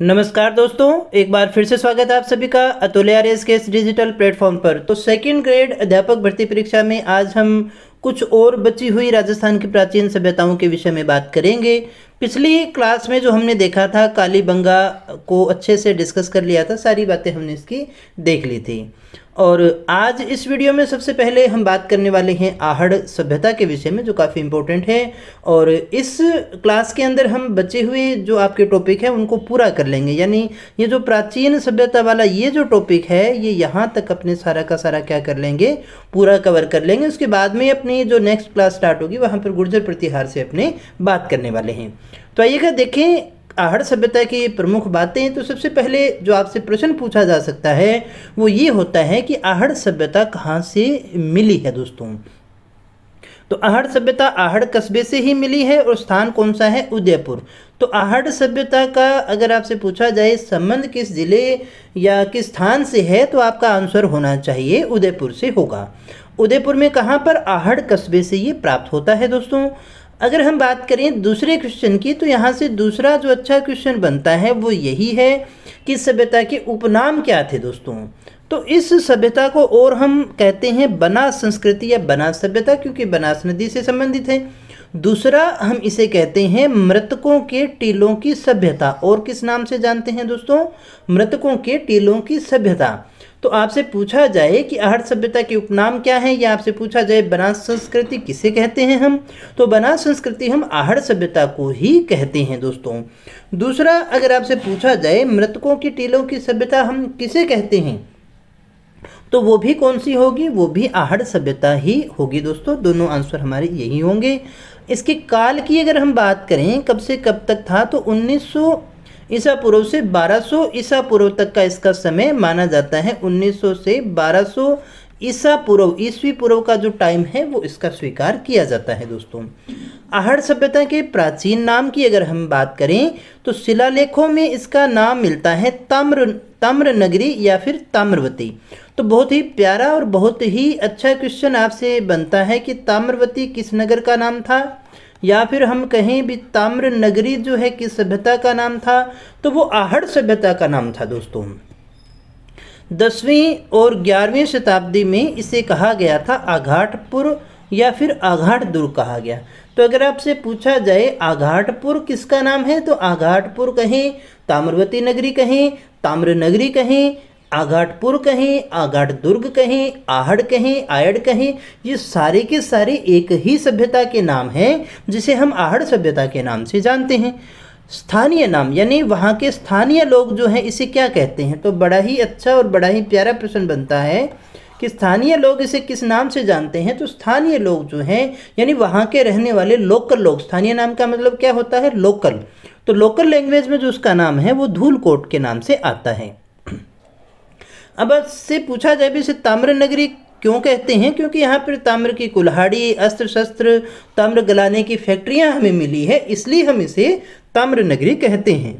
नमस्कार दोस्तों एक बार फिर से स्वागत है आप सभी का आर एस के इस डिजिटल प्लेटफॉर्म पर तो सेकंड ग्रेड अध्यापक भर्ती परीक्षा में आज हम कुछ और बची हुई राजस्थान की प्राचीन सभ्यताओं के विषय में बात करेंगे पिछली क्लास में जो हमने देखा था कालीबंगा को अच्छे से डिस्कस कर लिया था सारी बातें हमने इसकी देख ली थी और आज इस वीडियो में सबसे पहले हम बात करने वाले हैं आहड़ सभ्यता के विषय में जो काफ़ी इम्पोर्टेंट है और इस क्लास के अंदर हम बचे हुए जो आपके टॉपिक है उनको पूरा कर लेंगे यानी ये जो प्राचीन सभ्यता वाला ये जो टॉपिक है ये यहाँ तक अपने सारा का सारा क्या कर लेंगे पूरा कवर कर लेंगे उसके बाद में अपनी जो नेक्स्ट क्लास स्टार्ट होगी वहाँ पर गुर्जर प्रतिहार से अपने बात करने वाले हैं तो आइएगा देखें आहड़ सभ्यता की प्रमुख बातें हैं तो सबसे पहले जो आपसे प्रश्न पूछा जा सकता है वो ये होता है कि आहड़ सभ्यता कहाँ से मिली है दोस्तों तो आहड़ सभ्यता आहड़ कस्बे से ही मिली है और स्थान कौन सा है उदयपुर तो आहड़ सभ्यता का अगर आपसे पूछा जाए संबंध किस ज़िले या किस स्थान से है तो आपका आंसर होना चाहिए उदयपुर से होगा उदयपुर में कहाँ पर आहड़ कस्बे से ये प्राप्त होता है दोस्तों अगर हम बात करें दूसरे क्वेश्चन की तो यहाँ से दूसरा जो अच्छा क्वेश्चन बनता है वो यही है कि सभ्यता के उपनाम क्या थे दोस्तों तो इस सभ्यता को और हम कहते हैं बना संस्कृति या बना सभ्यता क्योंकि बनास नदी से संबंधित है दूसरा हम इसे कहते हैं मृतकों के टीलों की सभ्यता और किस नाम से जानते हैं दोस्तों मृतकों के टीलों की सभ्यता तो आपसे पूछा जाए कि आहट सभ्यता के उपनाम क्या हैं या आपसे पूछा जाए बनास संस्कृति किसे कहते हैं हम तो बनास संस्कृति हम आहट सभ्यता को ही कहते हैं दोस्तों दूसरा अगर आपसे पूछा जाए मृतकों की टीलों की सभ्यता हम किसे कहते हैं तो वो भी कौन सी होगी वो भी आहड़ सभ्यता ही होगी दोस्तों दोनों आंसर हमारे यही होंगे इसके काल की अगर हम बात करें कब से कब तक था तो उन्नीस ईसा पूर्व से 1200 ईसा पूर्व तक का इसका समय माना जाता है 1900 से 1200 ईसा पूर्व ईस्वी पूर्व का जो टाइम है वो इसका स्वीकार किया जाता है दोस्तों आहड़ सभ्यता के प्राचीन नाम की अगर हम बात करें तो शिलालेखों में इसका नाम मिलता है तम्र तम्र नगरी या फिर ताम्रवती तो बहुत ही प्यारा और बहुत ही अच्छा क्वेश्चन आपसे बनता है कि ताम्रवती किस नगर का नाम था या फिर हम कहें भी ताम्र नगरी जो है किस सभ्यता का नाम था तो वो आहड़ सभ्यता का नाम था दोस्तों दसवीं और ग्यारहवीं शताब्दी में इसे कहा गया था आघाटपुर या फिर आघाट दुर्ग कहा गया तो अगर आपसे पूछा जाए आघाटपुर किसका नाम है तो आघाटपुर कहें ताम्रवती नगरी कहें ताम्र नगरी कहें आघाटपुर कहें आघाट दुर्ग कहें आहड़ कहें आयड़ कहें ये सारे के सारे एक ही सभ्यता के नाम हैं जिसे हम आहड़ सभ्यता के नाम से जानते हैं स्थानीय नाम यानी वहाँ के स्थानीय लोग जो हैं इसे क्या कहते हैं तो बड़ा ही अच्छा और बड़ा ही प्यारा प्रश्न बनता है कि स्थानीय लोग इसे किस नाम से जानते हैं तो स्थानीय लोग जो हैं यानी वहाँ के रहने वाले लोकल लोग स्थानीय नाम का मतलब क्या होता है लोकल तो लोकल लैंग्वेज में जो उसका नाम है वो धूलकोट के नाम से आता है अब आपसे पूछा जाए भी इसे ताम्र नगरी क्यों कहते हैं क्योंकि यहाँ पर ताम्र की कुल्हाड़ी अस्त्र शस्त्र ताम्र गलाने की फैक्ट्रियाँ हमें मिली है इसलिए हम इसे ताम्र नगरी कहते हैं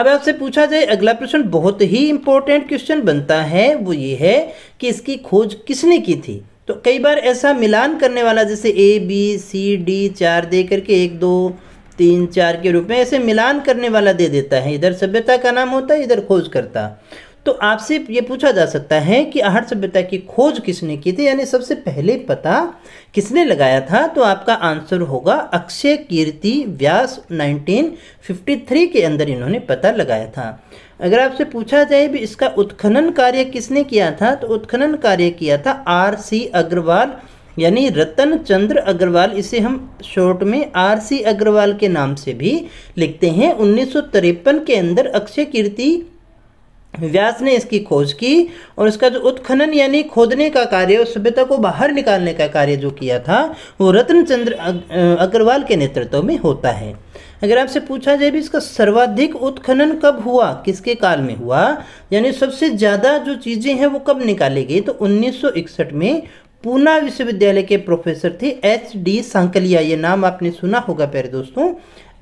अब आपसे पूछा जाए अगला प्रश्न बहुत ही इम्पोर्टेंट क्वेश्चन बनता है वो ये है कि इसकी खोज किसने की थी तो कई बार ऐसा मिलान करने वाला जैसे ए बी सी डी चार दे करके एक दो तीन चार के रूप में ऐसे मिलान करने वाला दे देता है इधर सभ्यता का नाम होता है इधर खोज करता तो आपसे ये पूछा जा सकता है कि आहार सभ्यता की खोज किसने की थी यानी सबसे पहले पता किसने लगाया था तो आपका आंसर होगा अक्षय कीर्ति व्यास 1953 के अंदर इन्होंने पता लगाया था अगर आपसे पूछा जाए भी इसका उत्खनन कार्य किसने किया था तो उत्खनन कार्य किया था आर सी अग्रवाल यानी रतन चंद्र अग्रवाल इसे हम शॉर्ट में आर सी अग्रवाल के नाम से भी लिखते हैं उन्नीस के अंदर अक्षय कीर्ति व्यास ने इसकी खोज की और इसका जो उत्खनन यानी खोदने का कार्य और सभ्यता को बाहर निकालने का कार्य जो किया था वो रत्नचंद्र अग्रवाल के नेतृत्व में होता है अगर आपसे पूछा जाए भी इसका सर्वाधिक उत्खनन कब हुआ किसके काल में हुआ यानी सबसे ज़्यादा जो चीज़ें हैं वो कब निकाली गई तो 1961 में पूना विश्वविद्यालय के प्रोफेसर थे एच डी सांकलिया ये नाम आपने सुना होगा प्यारे दोस्तों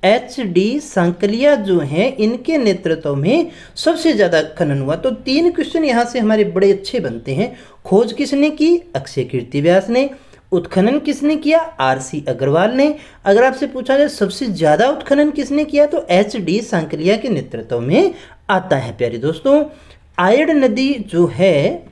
एच डी सांकलिया जो हैं इनके नेतृत्व में सबसे ज़्यादा खनन हुआ तो तीन क्वेश्चन यहाँ से हमारे बड़े अच्छे बनते हैं खोज किसने की अक्षय कीर्ति व्यास ने उत्खनन किसने किया आरसी अग्रवाल ने अगर आपसे पूछा जाए सबसे ज़्यादा उत्खनन किसने किया तो एच डी सांकलिया के नेतृत्व में आता है प्यारे दोस्तों आयड नदी जो है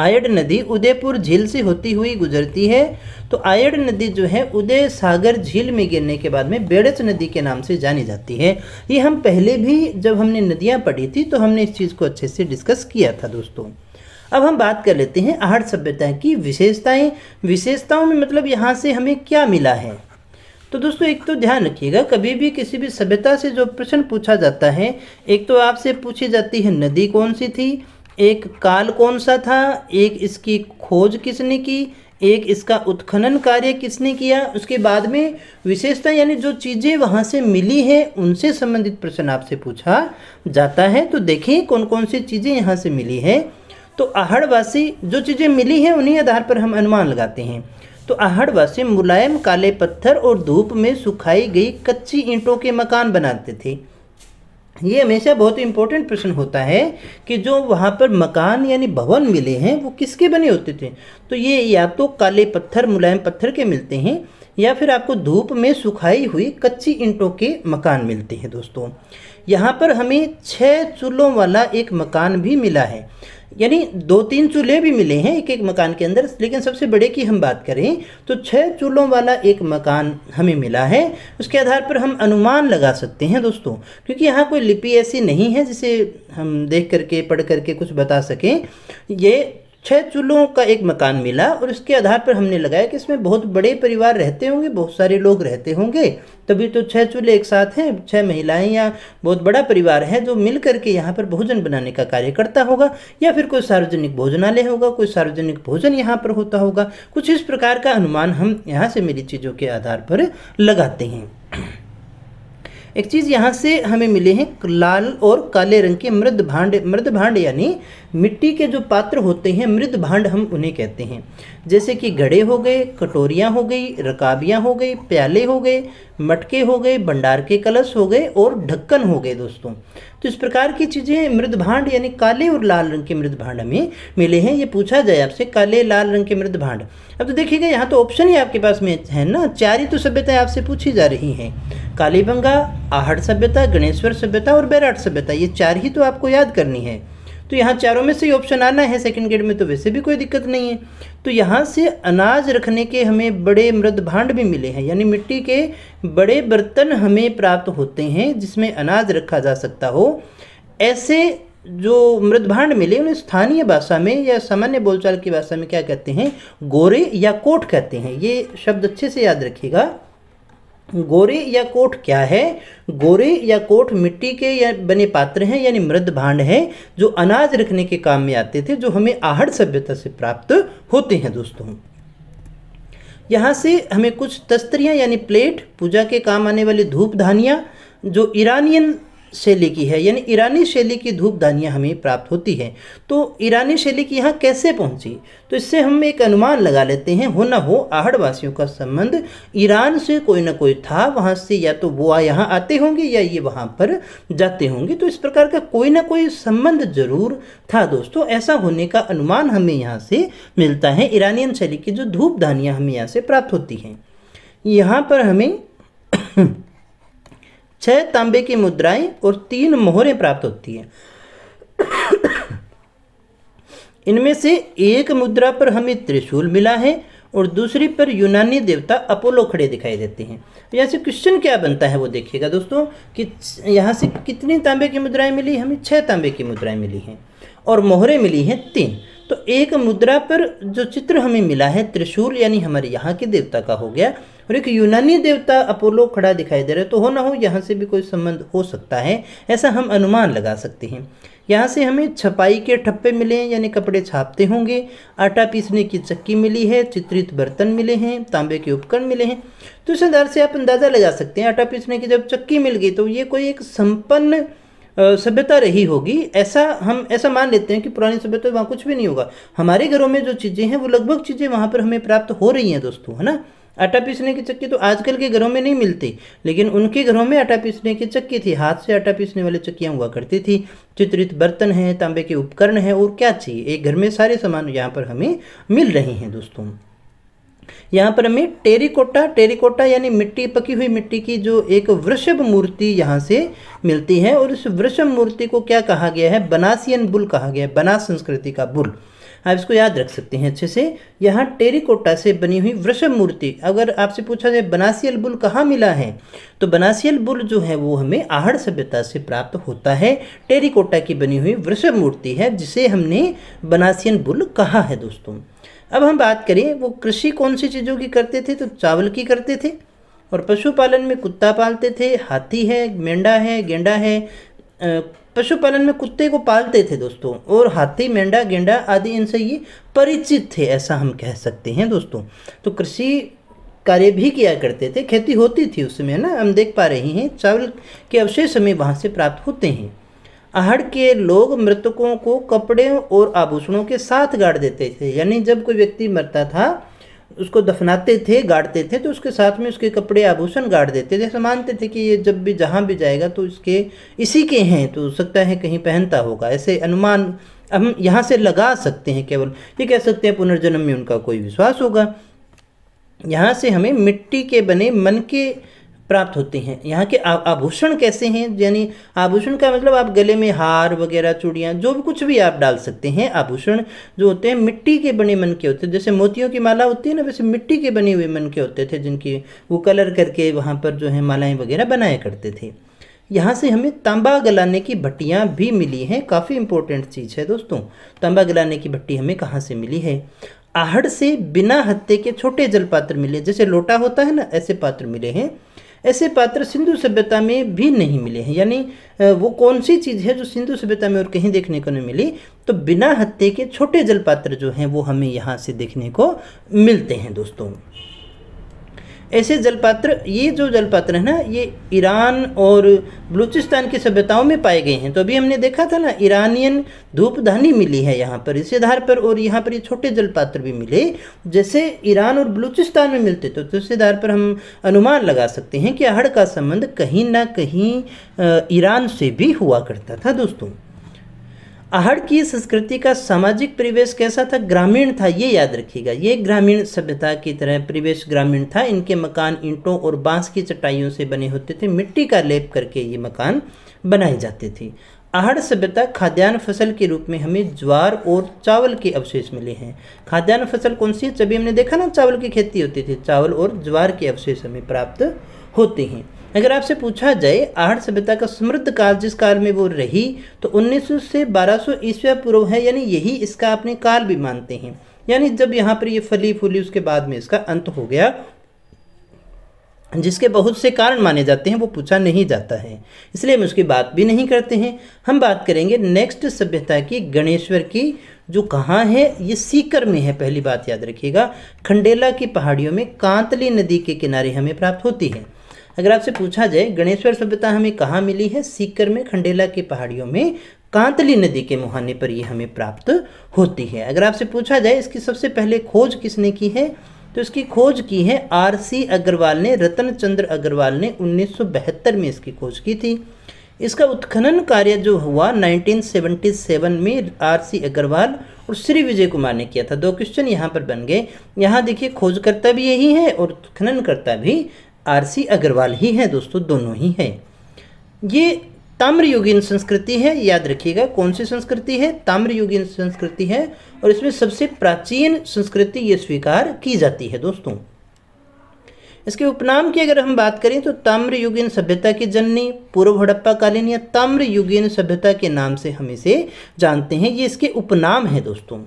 आयड नदी उदयपुर झील से होती हुई गुजरती है तो आयड नदी जो है उदय सागर झील में गिरने के बाद में बेड़च नदी के नाम से जानी जाती है ये हम पहले भी जब हमने नदियाँ पढ़ी थी तो हमने इस चीज़ को अच्छे से डिस्कस किया था दोस्तों अब हम बात कर लेते हैं आहड़ सभ्यता की विशेषताएं विशेषताओं में मतलब यहाँ से हमें क्या मिला है तो दोस्तों एक तो ध्यान रखिएगा कभी भी किसी भी सभ्यता से जो प्रश्न पूछा जाता है एक तो आपसे पूछी जाती है नदी कौन सी थी एक काल कौन सा था एक इसकी खोज किसने की एक इसका उत्खनन कार्य किसने किया उसके बाद में विशेषता यानी जो चीज़ें वहाँ से मिली हैं उनसे संबंधित प्रश्न आपसे पूछा जाता है तो देखें कौन कौन सी चीज़ें यहाँ से मिली हैं तो आहड़वासी जो चीज़ें मिली हैं उन्हीं आधार पर हम अनुमान लगाते हैं तो आहड़वासी मुलायम काले पत्थर और धूप में सुखाई गई कच्ची ईंटों के मकान बनाते थे ये हमेशा बहुत इंपॉर्टेंट प्रश्न होता है कि जो वहाँ पर मकान यानी भवन मिले हैं वो किसके बने होते थे तो ये या तो काले पत्थर मुलायम पत्थर के मिलते हैं या फिर आपको धूप में सुखाई हुई कच्ची ईंटों के मकान मिलते हैं दोस्तों यहाँ पर हमें छः चूल्हों वाला एक मकान भी मिला है यानी दो तीन चूल्हे भी मिले हैं एक एक मकान के अंदर लेकिन सबसे बड़े की हम बात करें तो छः चूल्हों वाला एक मकान हमें मिला है उसके आधार पर हम अनुमान लगा सकते हैं दोस्तों क्योंकि यहाँ कोई लिपि ऐसी नहीं है जिसे हम देख करके पढ़ करके कुछ बता सकें ये छः चूल्हों का एक मकान मिला और उसके आधार पर हमने लगाया कि इसमें बहुत बड़े परिवार रहते होंगे बहुत सारे लोग रहते होंगे तभी तो छः चूल्हे एक साथ हैं छः महिलाएं या बहुत बड़ा परिवार है जो मिल करके यहाँ पर भोजन बनाने का कार्य करता होगा या फिर कोई सार्वजनिक भोजनालय होगा कोई सार्वजनिक भोजन यहाँ पर होता होगा कुछ इस प्रकार का अनुमान हम यहाँ से मिली चीज़ों के आधार पर लगाते हैं एक चीज़ यहाँ से हमें मिले हैं लाल और काले रंग के मृद भांड मृद भांड यानी मिट्टी के जो पात्र होते हैं मृद भांड हम उन्हें कहते हैं जैसे कि घड़े हो गए कटोरियाँ हो गई रकाबियाँ हो गई प्याले हो गए मटके हो गए भंडार के कलश हो गए और ढक्कन हो गए दोस्तों तो इस प्रकार की चीज़ें मृद भांड यानी काले और लाल रंग के मृद भांड हमें मिले हैं ये पूछा जाए आपसे काले लाल रंग के मृद भांड अब तो देखिएगा यहाँ तो ऑप्शन ही आपके पास में है ना चार ही तो सभ्यताएं आपसे पूछी जा रही हैं कालीबंगा आहट सभ्यता गणेश्वर सभ्यता और बैराट सभ्यता ये चार ही तो आपको याद करनी है तो यहाँ चारों में से ही ऑप्शन आना है सेकंड ग्रेड में तो वैसे भी कोई दिक्कत नहीं है तो यहाँ से अनाज रखने के हमें बड़े मृद भांड भी मिले हैं यानी मिट्टी के बड़े बर्तन हमें प्राप्त होते हैं जिसमें अनाज रखा जा सकता हो ऐसे जो मृदभांड मिले उन्हें स्थानीय भाषा में या सामान्य बोलचाल की भाषा में क्या कहते हैं गोरे या कोट कहते हैं ये शब्द अच्छे से याद रखिएगा गोरे या कोठ क्या है गोरे या कोठ मिट्टी के या बने पात्र हैं यानी मृद भांड हैं जो अनाज रखने के काम में आते थे जो हमें आहड़ सभ्यता से प्राप्त होते हैं दोस्तों यहाँ से हमें कुछ तस्तरियाँ यानी प्लेट पूजा के काम आने वाली धूप धानियाँ जो ईरानियन शैली की है यानी ईरानी शैली की धूप धूपदानियाँ हमें प्राप्त होती हैं तो ईरानी शैली की यहाँ कैसे पहुँची तो इससे हम एक अनुमान लगा लेते हैं हो ना हो आहड़वासियों का संबंध ईरान से कोई ना कोई था वहाँ से या तो वो यहाँ आते होंगे या ये वहाँ पर जाते होंगे तो इस प्रकार का कोई ना कोई संबंध जरूर था दोस्तों ऐसा होने का अनुमान हमें यहाँ से मिलता है ईरानियन शैली की जो धूपधानियाँ हमें यहाँ से प्राप्त होती हैं यहाँ पर हमें छह तांबे की मुद्राएं और तीन मोहरें प्राप्त होती हैं इनमें से एक मुद्रा पर हमें त्रिशूल मिला है और दूसरी पर यूनानी देवता अपोलो खड़े दिखाई देते हैं तो यहाँ से क्वेश्चन क्या बनता है वो देखिएगा दोस्तों कि यहाँ से कितनी तांबे की मुद्राएं मिली हमें छह तांबे की मुद्राएं मिली हैं और मोहरें मिली हैं तीन तो एक मुद्रा पर जो चित्र हमें मिला है त्रिशूल यानी हमारे यहाँ के देवता का हो गया और एक यूनानी देवता अपोलो खड़ा दिखाई दे रहा है तो हो ना हो यहाँ से भी कोई संबंध हो सकता है ऐसा हम अनुमान लगा सकते हैं यहाँ से हमें छपाई के ठप्पे मिले हैं यानी कपड़े छापते होंगे आटा पीसने की चक्की मिली है चित्रित बर्तन मिले हैं तांबे के उपकरण मिले हैं तो इस आधार से आप अंदाज़ा लगा सकते हैं आटा पीसने की जब चक्की मिल गई तो ये कोई एक संपन्न सभ्यता रही होगी ऐसा हम ऐसा मान लेते हैं कि पुरानी सभ्यता वहाँ कुछ भी नहीं होगा हमारे घरों में जो चीज़ें हैं वो लगभग चीज़ें वहाँ पर हमें प्राप्त हो रही हैं दोस्तों है ना आटा पीसने की चक्की तो आजकल के घरों में नहीं मिलती लेकिन उनके घरों में आटा पीसने की चक्की थी हाथ से आटा पीसने वाली चक्कियाँ हुआ करती थी चित्रित बर्तन हैं तांबे के उपकरण हैं और क्या चाहिए एक घर में सारे सामान यहाँ पर हमें मिल रहे हैं दोस्तों यहाँ पर हमें टेरिकोटा टेरिकोटा यानी मिट्टी पकी हुई मिट्टी की जो एक वृषभ मूर्ति यहाँ से मिलती है और उस वृषभ मूर्ति को क्या कहा गया है बनासियन बुल कहा गया है बनास संस्कृति का बुल आप इसको याद रख सकते हैं अच्छे से यहाँ टेरिकोटा से बनी हुई वृषभ मूर्ति अगर आपसे पूछा जाए बनासियल बुल कहाँ मिला है तो बनासियल बुल जो है वो हमें आहड़ सभ्यता से प्राप्त होता है टेरिकोटा की बनी हुई वृषभ मूर्ति है जिसे हमने बनासियन बुल कहा है दोस्तों अब हम बात करें वो कृषि कौन सी चीज़ों की करते थे तो चावल की करते थे और पशुपालन में कुत्ता पालते थे हाथी है मेंढा है गेंडा है पशुपालन में कुत्ते को पालते थे दोस्तों और हाथी मेंढा गेंडा आदि इनसे ये परिचित थे ऐसा हम कह सकते हैं दोस्तों तो कृषि कार्य भी किया करते थे खेती होती थी उसमें ना हम देख पा रहे हैं चावल के अवशेष हमें वहाँ से प्राप्त होते हैं आहड़ के लोग मृतकों को कपड़े और आभूषणों के साथ गाड़ देते थे यानी जब कोई व्यक्ति मरता था उसको दफनाते थे गाड़ते थे तो उसके साथ में उसके कपड़े आभूषण गाड़ देते थे मानते थे कि ये जब भी जहाँ भी जाएगा तो इसके इसी के हैं तो हो सकता है कहीं पहनता होगा ऐसे अनुमान हम यहाँ से लगा सकते हैं केवल ये कह सकते हैं पुनर्जन्म में उनका कोई विश्वास होगा यहाँ से हमें मिट्टी के बने मन के प्राप्त होते हैं यहाँ के आभूषण कैसे हैं यानी आभूषण का मतलब आप गले में हार वगैरह चूड़ियाँ जो भी कुछ भी आप डाल सकते हैं आभूषण जो होते हैं मिट्टी के बने मन के होते हैं जैसे मोतियों की माला होती है ना वैसे मिट्टी के बने हुए मन के होते थे जिनकी वो कलर करके वहाँ पर जो है मालाएँ वगैरह बनाया करते थे यहाँ से हमें तांबा गलाने की भट्टियाँ भी मिली हैं काफ़ी इंपॉर्टेंट चीज़ है दोस्तों तांबा गलाने की भट्टी हमें कहाँ से मिली है आहड़ से बिना हत्ते के छोटे जल पात्र मिले जैसे लोटा होता है ना ऐसे पात्र मिले हैं ऐसे पात्र सिंधु सभ्यता में भी नहीं मिले हैं यानी वो कौन सी चीज़ है जो सिंधु सभ्यता में और कहीं देखने को नहीं मिली तो बिना हत्ते के छोटे जल पात्र जो हैं वो हमें यहाँ से देखने को मिलते हैं दोस्तों ऐसे जलपात्र ये जो जलपात्र है ना ये ईरान और बलूचिस्तान की सभ्यताओं में पाए गए हैं तो अभी हमने देखा था ना ईरानियन धूपधानी मिली है यहाँ पर इस आधार पर और यहाँ पर ये छोटे जलपात्र भी मिले जैसे ईरान और बलूचिस्तान में मिलते तो, तो इस आधार पर हम अनुमान लगा सकते हैं कि आहड़ का संबंध कहीं ना कहीं ईरान से भी हुआ करता था दोस्तों आहड़ की संस्कृति का सामाजिक परिवेश कैसा था ग्रामीण था ये याद रखिएगा ये ग्रामीण सभ्यता की तरह परिवेश ग्रामीण था इनके मकान ईंटों और बांस की चटाइयों से बने होते थे मिट्टी का लेप करके ये मकान बनाए जाते थे आहड़ सभ्यता खाद्यान्न फसल के रूप में हमें ज्वार और चावल के अवशेष मिले हैं खाद्यान्न फसल कौन सी है जब हमने देखा ना चावल की खेती होती थी चावल और ज्वार के अवशेष हमें प्राप्त होते हैं अगर आपसे पूछा जाए आहट सभ्यता का समृद्ध काल जिस काल में वो रही तो 1900 से 1200 ईस्वी पूर्व है यानी यही इसका अपने काल भी मानते हैं यानी जब यहाँ पर ये फली फूली उसके बाद में इसका अंत हो गया जिसके बहुत से कारण माने जाते हैं वो पूछा नहीं जाता है इसलिए हम उसकी बात भी नहीं करते हैं हम बात करेंगे नेक्स्ट सभ्यता की गणेश्वर की जो कहाँ है ये सीकर में है पहली बात याद रखिएगा खंडेला की पहाड़ियों में कांतली नदी के किनारे हमें प्राप्त होती है अगर आपसे पूछा जाए गणेश्वर सभ्यता हमें कहाँ मिली है सीकर में खंडेला की पहाड़ियों में कांतली नदी के मुहाने पर ये हमें प्राप्त होती है अगर आपसे पूछा जाए इसकी सबसे पहले खोज किसने की है तो इसकी खोज की है आर सी अग्रवाल ने रतन चंद्र अग्रवाल ने उन्नीस में इसकी खोज की थी इसका उत्खनन कार्य जो हुआ 1977 में आर सी अग्रवाल और श्री विजय कुमार ने किया था दो क्वेश्चन यहाँ पर बन गए यहाँ देखिए खोजकर्ता भी यही है और उत्खनन करता भी आरसी अग्रवाल ही हैं दोस्तों दोनों ही हैं ये ताम्रयुगीन संस्कृति है याद रखिएगा कौन सी संस्कृति है ताम्रयुगीन संस्कृति है और इसमें सबसे प्राचीन संस्कृति ये स्वीकार की जाती है दोस्तों इसके उपनाम की अगर हम बात करें तो ताम्रयुगीन सभ्यता की जननी पूर्व हड़प्पा कालीन या ताम्रयुगीन सभ्यता के नाम से हम इसे जानते हैं ये इसके उपनाम है दोस्तों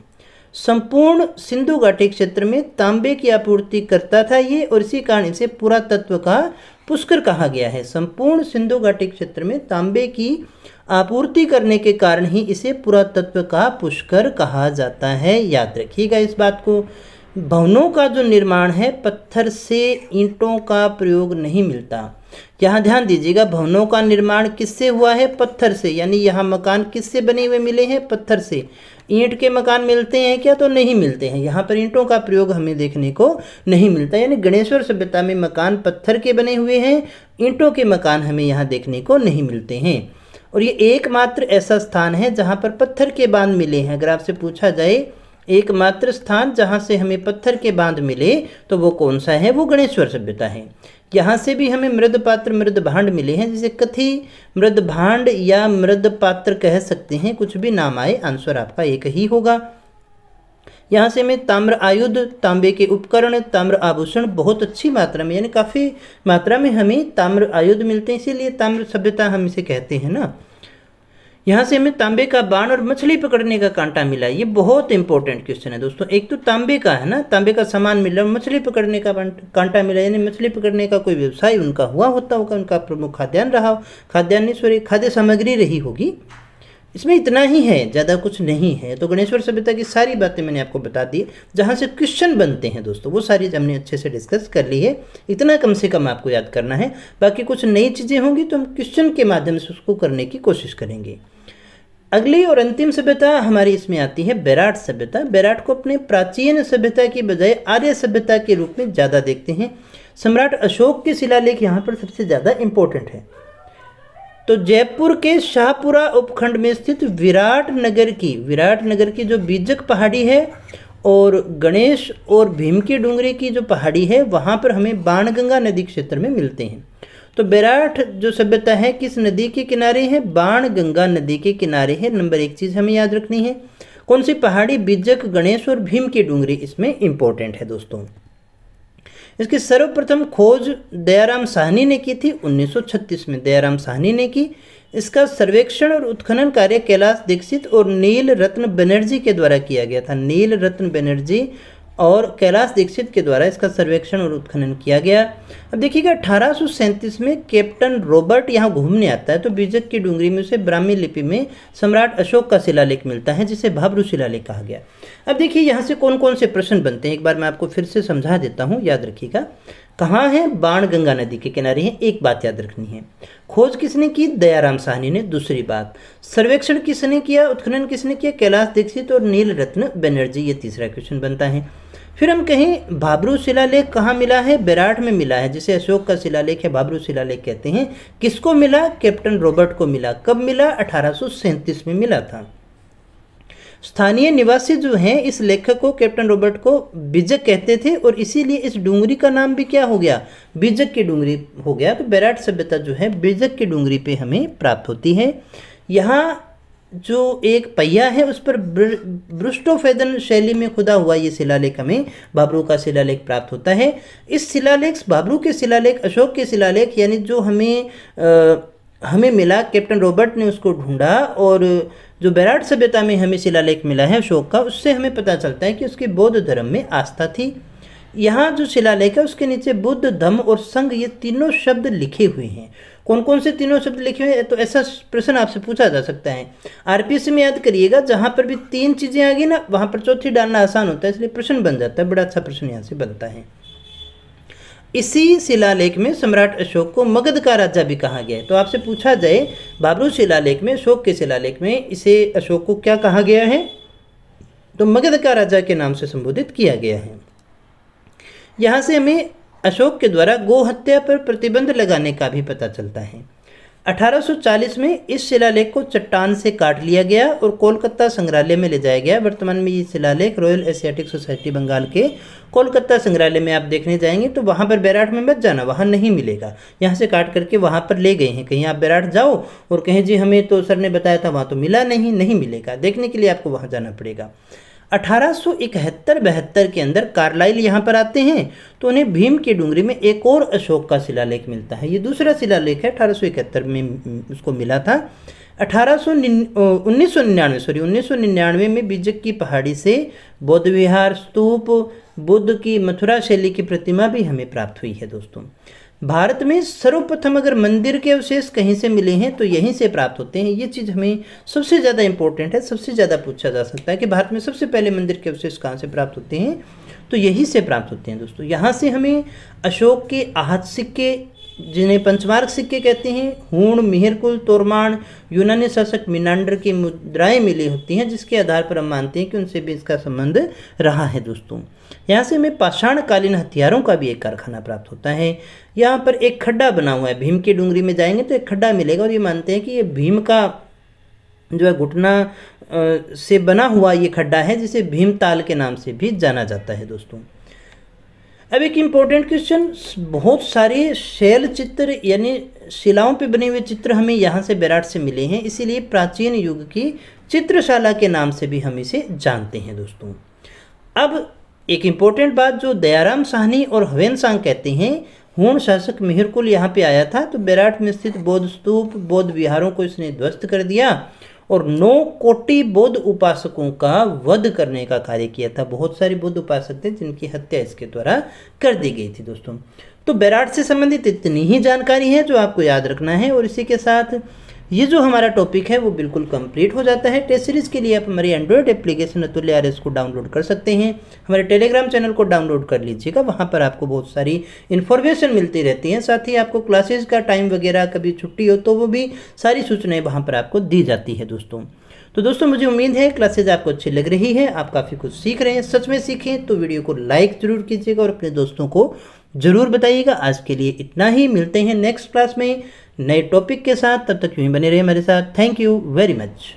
संपूर्ण सिंधु घाटी क्षेत्र में तांबे की आपूर्ति करता था ये और इसी कारण इसे पुरातत्व का पुष्कर कहा गया है संपूर्ण सिंधु घाटी क्षेत्र में तांबे की आपूर्ति करने के कारण ही इसे पुरातत्व का पुष्कर कहा जाता है याद रखिएगा इस बात को भवनों का जो निर्माण है पत्थर से ईंटों का प्रयोग नहीं मिलता यहाँ ध्यान दीजिएगा भवनों का निर्माण किससे हुआ है पत्थर से यानी यहाँ मकान किससे बने हुए मिले हैं पत्थर से ईंट के मकान मिलते हैं क्या तो नहीं मिलते हैं यहाँ पर ईंटों का प्रयोग हमें देखने को नहीं मिलता यानी गणेश्वर सभ्यता में मकान पत्थर के बने हुए हैं ईंटों के मकान हमें यहाँ देखने को नहीं मिलते हैं और ये एकमात्र ऐसा स्थान है जहाँ पर पत्थर के बांध मिले हैं अगर आपसे पूछा जाए एकमात्र स्थान जहाँ से हमें पत्थर के बांध मिले तो वो कौन सा है वो गणेश्वर सभ्यता है यहाँ से भी हमें मृद पात्र मृद भांड मिले हैं जिसे कथी मृद भांड या मृद पात्र कह सकते हैं कुछ भी नाम आए आंसर आपका एक ही होगा यहाँ से हमें ताम्र आयुध तांबे के उपकरण ताम्र आभूषण बहुत अच्छी मात्रा में यानी काफ़ी मात्रा में हमें ताम्र आयुध मिलते हैं इसीलिए ताम्र सभ्यता हम इसे कहते हैं ना यहाँ से हमें तांबे का बाण और मछली पकड़ने का कांटा मिला ये बहुत इंपॉर्टेंट क्वेश्चन है दोस्तों एक तो तांबे का है ना तांबे का सामान मिला और मछली पकड़ने का कांटा मिला यानी मछली पकड़ने का कोई व्यवसाय उनका हुआ होता होगा उनका प्रमुख खाद्यान्न रहा हो खाद्यान्न सॉरी खाद्य सामग्री रही होगी इसमें इतना ही है ज़्यादा कुछ नहीं है तो गणेश्वर सभ्यता की सारी बातें मैंने आपको बता दी जहाँ से क्वेश्चन बनते हैं दोस्तों वो सारी हमने अच्छे से डिस्कस कर ली है इतना कम से कम आपको याद करना है बाकी कुछ नई चीज़ें होंगी तो हम क्वेश्चन के माध्यम से उसको करने की कोशिश करेंगे अगली और अंतिम सभ्यता हमारी इसमें आती है बैराट सभ्यता बैराट को अपने प्राचीन सभ्यता की बजाय आर्य सभ्यता के रूप में ज़्यादा देखते हैं सम्राट अशोक के शिलालेख यहाँ पर सबसे ज़्यादा इम्पोर्टेंट है तो जयपुर के शाहपुरा उपखंड में स्थित विराट नगर की विराट नगर की जो बीजक पहाड़ी है और गणेश और भीम की डूंगरी की जो पहाड़ी है वहाँ पर हमें बाणगंगा नदी क्षेत्र में मिलते हैं तो विराट जो सभ्यता है किस नदी के किनारे है बाण गंगा नदी के किनारे है नंबर एक चीज़ हमें याद रखनी है कौन सी पहाड़ी बीजक गणेश और भीम की डूंगरी इसमें इम्पोर्टेंट है दोस्तों इसकी सर्वप्रथम खोज दयाराम साहनी ने की थी 1936 में दयाराम साहनी ने की इसका सर्वेक्षण और उत्खनन कार्य कैलाश दीक्षित और नील रत्न बनर्जी के द्वारा किया गया था नील रत्न बनर्जी और कैलाश दीक्षित के द्वारा इसका सर्वेक्षण और उत्खनन किया गया अब देखिएगा अठारह में कैप्टन रॉबर्ट यहाँ घूमने आता है तो बीजक की डूंगरी में उसे ब्राह्मी लिपि में सम्राट अशोक का शिलालेख मिलता है जिसे भाबरू शिलालेख कहा गया अब देखिए यहाँ से कौन कौन से प्रश्न बनते हैं एक बार मैं आपको फिर से समझा देता हूँ याद रखिएगा कहाँ है बाण गंगा नदी के किनारे हैं एक बात याद रखनी है खोज किसने की दयाराम साहनी ने दूसरी बात सर्वेक्षण किसने किया उत्खनन किसने किया कैलाश दीक्षित और नील रत्न बनर्जी ये तीसरा क्वेश्चन बनता है फिर हम कहें भाबरू शिलालेख कहाँ मिला है विराट में मिला है जिसे अशोक का शिलालेख है भाबरू शिलालेख कहते हैं किसको मिला कैप्टन रॉबर्ट को मिला कब मिला अठारह में मिला था स्थानीय निवासी जो हैं इस लेखक को कैप्टन रॉबर्ट को बिजक कहते थे और इसीलिए इस डूंगरी का नाम भी क्या हो गया बिजक की डूंगरी हो गया तो बैराट सभ्यता जो है बिजक की डूंगरी पे हमें प्राप्त होती है यहाँ जो एक पहिया है उस पर ब्रुस्टोफेदन शैली में खुदा हुआ ये शिलालेख हमें बाबरू का शिलालेख प्राप्त होता है इस शिलालेख बाबरू के शिलालेख अशोक के शिलालेख यानी जो हमें आ, हमें मिला कैप्टन रॉबर्ट ने उसको ढूंढा और जो बैराट सभ्यता में हमें शिलालेख मिला है अशोक का उससे हमें पता चलता है कि उसकी बौद्ध धर्म में आस्था थी यहाँ जो शिलालेख है उसके नीचे बुद्ध धम्म और संघ ये तीनों शब्द लिखे हुए हैं कौन कौन से तीनों शब्द लिखे हुए हैं तो ऐसा प्रश्न आपसे पूछा जा सकता है आरपीएस में याद करिएगा जहाँ पर भी तीन चीज़ें आ गई ना वहाँ पर चौथी डालना आसान होता है इसलिए प्रश्न बन जाता है बड़ा अच्छा प्रश्न यहाँ से बनता है इसी शिलालेख में सम्राट अशोक को मगध का राजा भी कहा गया है तो आपसे पूछा जाए बाबरू शिलालेख में अशोक के शिलालेख में इसे अशोक को क्या कहा गया है तो मगध का राजा के नाम से संबोधित किया गया है यहाँ से हमें अशोक के द्वारा गोहत्या पर प्रतिबंध लगाने का भी पता चलता है 1840 में इस शिलालेख को चट्टान से काट लिया गया और कोलकाता संग्रहालय में ले जाया गया वर्तमान में ये शिलालेख रॉयल एशियाटिक सोसाइटी बंगाल के कोलकाता संग्रहालय में आप देखने जाएंगे तो वहाँ पर बैराट में मत जाना वहाँ नहीं मिलेगा यहाँ से काट करके वहाँ पर ले गए हैं कहीं आप बैराट जाओ और कहें जी हमें तो सर ने बताया था वहाँ तो मिला नहीं नहीं मिलेगा देखने के लिए आपको वहाँ जाना पड़ेगा अठारह सौ इकहत्तर बहत्तर के अंदर कार्लाइल यहाँ पर आते हैं तो उन्हें भीम के डूंगरी में एक और अशोक का शिलालेख मिलता है ये दूसरा शिलालेख है अठारह सौ इकहत्तर में उसको मिला था अठारह सौ उन्नीस सौ निन्यानवे सॉरी उन्नीस सौ निन्यानवे में बीजक की पहाड़ी से बौद्ध विहार स्तूप बुद्ध की मथुरा शैली की प्रतिमा भी हमें प्राप्त हुई है दोस्तों भारत में सर्वप्रथम अगर मंदिर के अवशेष कहीं से मिले हैं तो यहीं से प्राप्त होते हैं ये चीज़ हमें सबसे ज़्यादा इंपॉर्टेंट है सबसे ज़्यादा पूछा जा सकता है कि भारत में सबसे पहले मंदिर के अवशेष कहाँ से प्राप्त होते हैं तो यहीं से प्राप्त होते हैं दोस्तों यहाँ से हमें अशोक के आहत सिक्के जिन्हें पंचमार्ग सिक्के कहते हैं हूण मिहिरकुल तोरमाण यूनानी शासक मिनांडर की मुद्राएं मिली होती हैं जिसके आधार पर हम मानते हैं कि उनसे भी इसका संबंध रहा है दोस्तों यहाँ से हमें पाषाणकालीन हथियारों का भी एक कारखाना प्राप्त होता है यहाँ पर एक खड्डा बना हुआ है भीम की डूंगरी में जाएंगे तो एक खड्डा मिलेगा और ये मानते हैं कि ये भीम का जो है घुटना से बना हुआ ये खड्डा है जिसे भीमताल के नाम से भी जाना जाता है दोस्तों अब एक इम्पोर्टेंट क्वेश्चन बहुत सारे शैल चित्र यानी शिलाओं पे बने हुए चित्र हमें यहाँ से विराट से मिले हैं इसीलिए प्राचीन युग की चित्रशाला के नाम से भी हम इसे जानते हैं दोस्तों अब एक इम्पोर्टेंट बात जो दयाराम साहनी और हवेन सांग कहते हैं हूण शासक मिहिरकुल यहाँ पे आया था तो विराट में स्थित बौद्ध स्तूप बौद्ध विहारों को इसने ध्वस्त कर दिया और नौ कोटि बौद्ध उपासकों का वध करने का कार्य किया था बहुत सारे बौद्ध उपासक थे जिनकी हत्या इसके द्वारा कर दी गई थी दोस्तों तो बैराट से संबंधित इतनी ही जानकारी है जो आपको याद रखना है और इसी के साथ ये जो हमारा टॉपिक है वो बिल्कुल कंप्लीट हो जाता है टेस्ट सीरीज़ के लिए आप हमारे एंड्रॉयड एप्लीकेशन अतुल्य आर को डाउनलोड कर सकते हैं हमारे टेलीग्राम चैनल को डाउनलोड कर लीजिएगा वहाँ पर आपको बहुत सारी इन्फॉर्मेशन मिलती रहती है साथ ही आपको क्लासेज का टाइम वगैरह कभी छुट्टी हो तो वो भी सारी सूचनाएँ वहाँ पर आपको दी जाती है दोस्तों तो दोस्तों मुझे उम्मीद है क्लासेज आपको अच्छी लग रही है आप काफ़ी कुछ सीख रहे हैं सच में सीखें तो वीडियो को लाइक ज़रूर कीजिएगा और अपने दोस्तों को ज़रूर बताइएगा आज के लिए इतना ही मिलते हैं नेक्स्ट क्लास में नए टॉपिक के साथ तब तक यूँ ही बने रहे मेरे साथ थैंक यू वेरी मच